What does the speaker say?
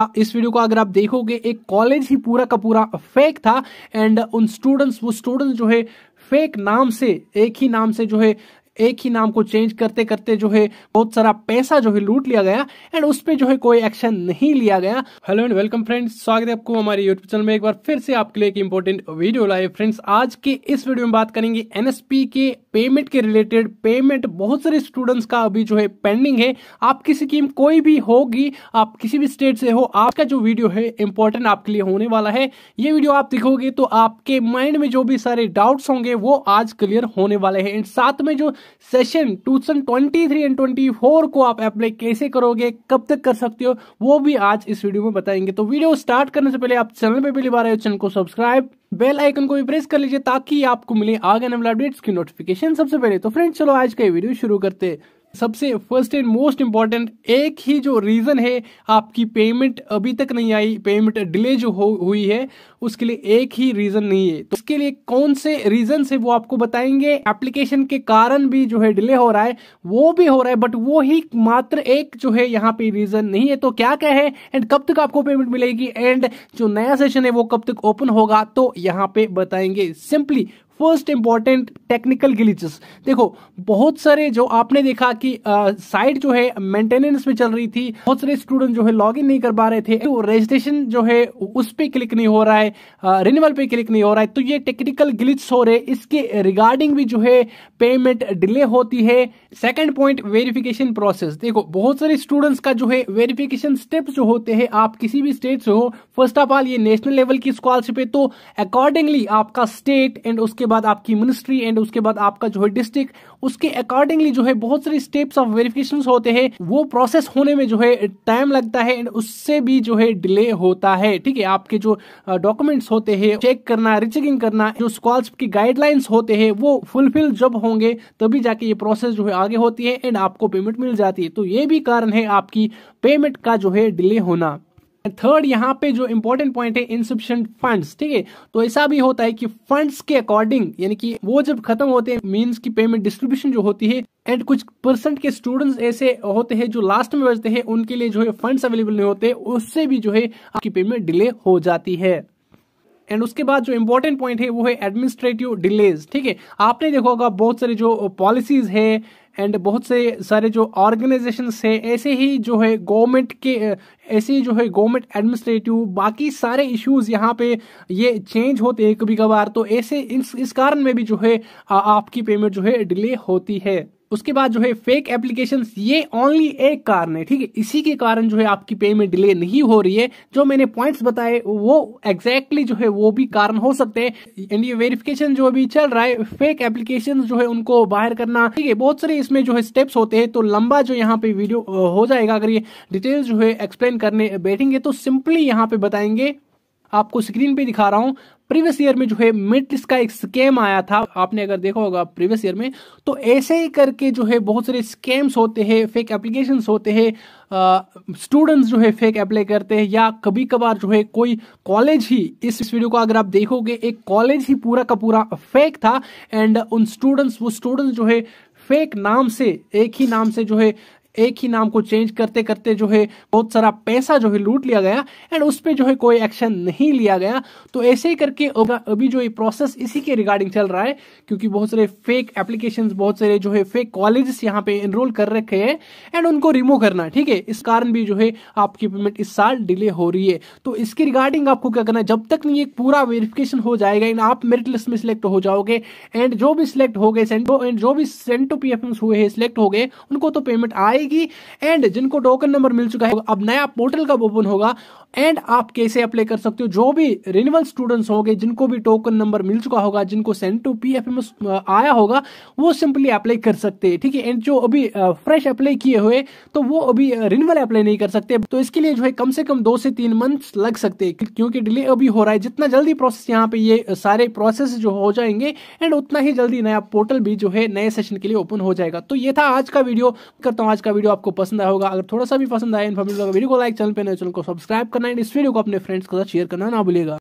हाँ, इस वीडियो को अगर आप देखोगे एक कॉलेज ही पूरा का पूरा फेक था एंड उन स्टूडेंट्स वो स्टूडेंट्स जो है फेक नाम से एक ही नाम से जो है एक ही नाम को चेंज करते करते जो है बहुत सारा पैसा जो है लूट लिया गया एंड उस पर जो है कोई एक्शन नहीं लिया गया हेलो एंड वेलकम फ्रेंड्स स्वागत है आपको हमारे यूट्यूब चैनल में एक बार फिर से आपके लिए एक इंपॉर्टेंट वीडियो लाए फ्रेंड्स आज के इस वीडियो में बात करेंगे एनएसपी के पेमेंट के रिलेटेड पेमेंट बहुत सारे स्टूडेंट्स का अभी जो है पेंडिंग है आपकी स्कीम कोई भी होगी आप किसी भी स्टेट से हो आपका जो वीडियो है इंपॉर्टेंट आपके लिए होने वाला है ये वीडियो आप देखोगे तो आपके माइंड में जो भी सारे डाउट्स होंगे वो आज क्लियर होने वाले हैं एंड साथ में जो सेशन 2023 एंड 24 को आप अप्लाई कैसे करोगे कब तक कर सकते हो वो भी आज इस वीडियो में बताएंगे तो वीडियो स्टार्ट करने से पहले आप चैनल पे पहली बार आए चैनल को सब्सक्राइब बेल आइकन को भी प्रेस कर लीजिए ताकि आपको मिले आगे वाले अपडेट्स की नोटिफिकेशन सबसे पहले तो फ्रेंड्स चलो आज का वीडियो शुरू करते हैं सबसे फर्स्ट एंड मोस्ट इम्पॉर्टेंट एक ही जो रीज़न है आपकी पेमेंट अभी तक नहीं आई पेमेंट डिले जो हो हुई है उसके लिए एक ही रीज़न नहीं है तो इसके लिए कौन से रीज़न है वो आपको बताएंगे एप्लीकेशन के कारण भी जो है डिले हो रहा है वो भी हो रहा है बट वो ही मात्र एक जो है यहाँ पे रीज़न नहीं है तो क्या क्या है एंड कब तक आपको पेमेंट मिलेगी एंड जो नया सेशन है वो कब तक ओपन होगा तो यहाँ पे बताएंगे simply first important technical glitches देखो बहुत सारे जो आपने देखा कि साइट जो है मेंटेनेंस में चल रही थी बहुत सारे स्टूडेंट जो है लॉग नहीं कर पा रहे थे तो रजिस्ट्रेशन जो है उस पर क्लिक नहीं हो रहा है रिन्यूअल पे क्लिक नहीं हो रहा है तो ये टेक्निकल ग्लिच हो रहे इसके रिगार्डिंग भी जो है पेमेंट डिले होती है सेकेंड पॉइंट वेरिफिकेशन प्रोसेस देखो बहुत सारे स्टूडेंट्स का जो है वेरिफिकेशन स्टेप जो होते हैं आप किसी भी स्टेट से हो फर्स्ट ऑफ ऑल ये नेशनल लेवल की स्कॉलरशिप है तो अकॉर्डिंगली आपका स्टेट एंड उसके बाद आपकी मिनिस्ट्री एंड उसके बाद आपका जो है डिस्ट्रिक्ट उसके अकॉर्डिंगली जो है बहुत सारे स्टेप्स ऑफ वेरिफिकेशन होते हैं वो प्रोसेस होने में जो है टाइम लगता है एंड उससे भी जो है डिले होता है ठीक है आपके जो डॉक्यूमेंट्स होते हैं चेक करना रिचेकिंग करना जो स्कॉलर्स की गाइडलाइंस होते हैं वो फुलफिल जब होंगे तभी जाके ये प्रोसेस जो है आगे होती है एंड आपको पेमेंट मिल जाती है तो ये भी कारण है आपकी पेमेंट का जो है डिले होना थर्ड यहाँ पे जो इंपॉर्टेंट पॉइंट है इंसप्शन फंड्स ठीक है तो ऐसा भी होता है कि फंड्स के अकॉर्डिंग यानी कि वो जब खत्म होते हैं मींस की पेमेंट डिस्ट्रीब्यूशन जो होती है एंड कुछ परसेंट के स्टूडेंट्स ऐसे होते हैं जो लास्ट में बचते हैं उनके लिए जो है फंड्स अवेलेबल नहीं होते उससे भी जो है आपकी पेमेंट डिले हो जाती है एंड उसके बाद जो इंपॉर्टेंट पॉइंट है वो है एडमिनिस्ट्रेटिव डिलेज ठीक है आपने देखा होगा बहुत सारे जो पॉलिसीज है एंड बहुत से सारे जो ऑर्गेनाइजेशन है ऐसे ही जो है गवर्नमेंट के ऐसे ही जो है गवर्नमेंट एडमिनिस्ट्रेटिव बाकी सारे इश्यूज यहाँ पे ये चेंज होते हैं कभी कभार तो ऐसे इस, इस कारण में भी जो है आ, आपकी पेमेंट जो है डिले होती है उसके बाद जो है फेक एप्लीकेशन ये ओनली एक कारण है ठीक है इसी के कारण जो है आपकी पे में डिले नहीं हो रही है जो मैंने पॉइंट्स बताए वो एग्जैक्टली exactly जो है वो भी कारण हो सकते हैं एंड ये वेरिफिकेशन जो भी चल रहा है फेक एप्लीकेशन जो है उनको बाहर करना ठीक है बहुत सारे इसमें जो है स्टेप्स होते हैं तो लंबा जो यहाँ पे वीडियो हो जाएगा अगर ये डिटेल्स जो है एक्सप्लेन करने बैठेंगे तो सिंपली यहाँ पे बताएंगे आपको स्क्रीन पे दिखा रहा हूँ प्रीवियस ईयर में जो है मेट्रिक्स का एक स्कैम आया था आपने अगर देखा होगा प्रीवियस ईयर में तो ऐसे ही करके जो है बहुत सारे स्कैम्स होते हैं फेक एप्लीकेशंस होते हैं स्टूडेंट्स जो है फेक अप्लाई करते हैं या कभी कभार जो है कोई कॉलेज ही इस वीडियो को अगर आप देखोगे एक कॉलेज ही पूरा का पूरा फेक था एंड उन स्टूडेंट्स वो स्टूडेंट्स जो है फेक नाम से एक ही नाम से जो है एक ही नाम को चेंज करते करते जो है बहुत सारा पैसा जो है लूट लिया गया एंड उस पर जो है कोई एक्शन नहीं लिया गया तो ऐसे ही करके अभी जो ये प्रोसेस इसी के रिगार्डिंग चल रहा है क्योंकि बहुत सारे फेक एप्लीकेशन बहुत सारे जो है फेक कॉलेज यहाँ पे एनरोल कर रखे हैं एंड उनको रिमूव करना ठीक है इस कारण भी जो है आपकी पेमेंट इस साल डिले हो रही है तो इसके रिगार्डिंग आपको क्या करना है जब तक नहीं एक पूरा वेरिफिकेशन हो जाएगा एंड आप मेरिट लिस्ट में सिलेक्ट हो जाओगे एंड जो भी सिलेक्ट हो गए एंड जो भी सेंटो पी हुए हैं सिलेक्ट हो गए उनको तो पेमेंट आएगी मिलेगी एंड जिनको टोकन नंबर मिल चुका है अब नया पोर्टल कब ओपन होगा एंड आप कैसे अप्लाई कर सकते हो जो भी रिन्यूअल स्टूडेंट्स होंगे जिनको भी टोकन नंबर मिल चुका होगा जिनको सेंट टू पी आया होगा वो सिंपली अप्लाई कर सकते हैं ठीक है एंड जो अभी फ्रेश अप्लाई किए हुए तो वो अभी रिन्यूअल अप्लाई नहीं कर सकते तो इसके लिए जो है कम से कम दो से तीन मंथ लग सकते हैं क्योंकि डिले अभी हो रहा है जितना जल्दी प्रोसेस यहाँ पे ये सारे प्रोसेस जो हो जाएंगे एंड उतना ही जल्दी नया पोर्टल भी जो है नए सेशन के लिए ओपन हो जाएगा तो ये था आज का वीडियो करता हूँ आज का का वीडियो आपको पसंद आया होगा अगर थोड़ा सा भी पसंद आया इन्फॉर्मेटिव वीडियो को लाइक चैनल पर चैनल को सब्सक्राइब करना इस वीडियो को अपने फ्रेंड्स के साथ शेयर करना ना भूलेगा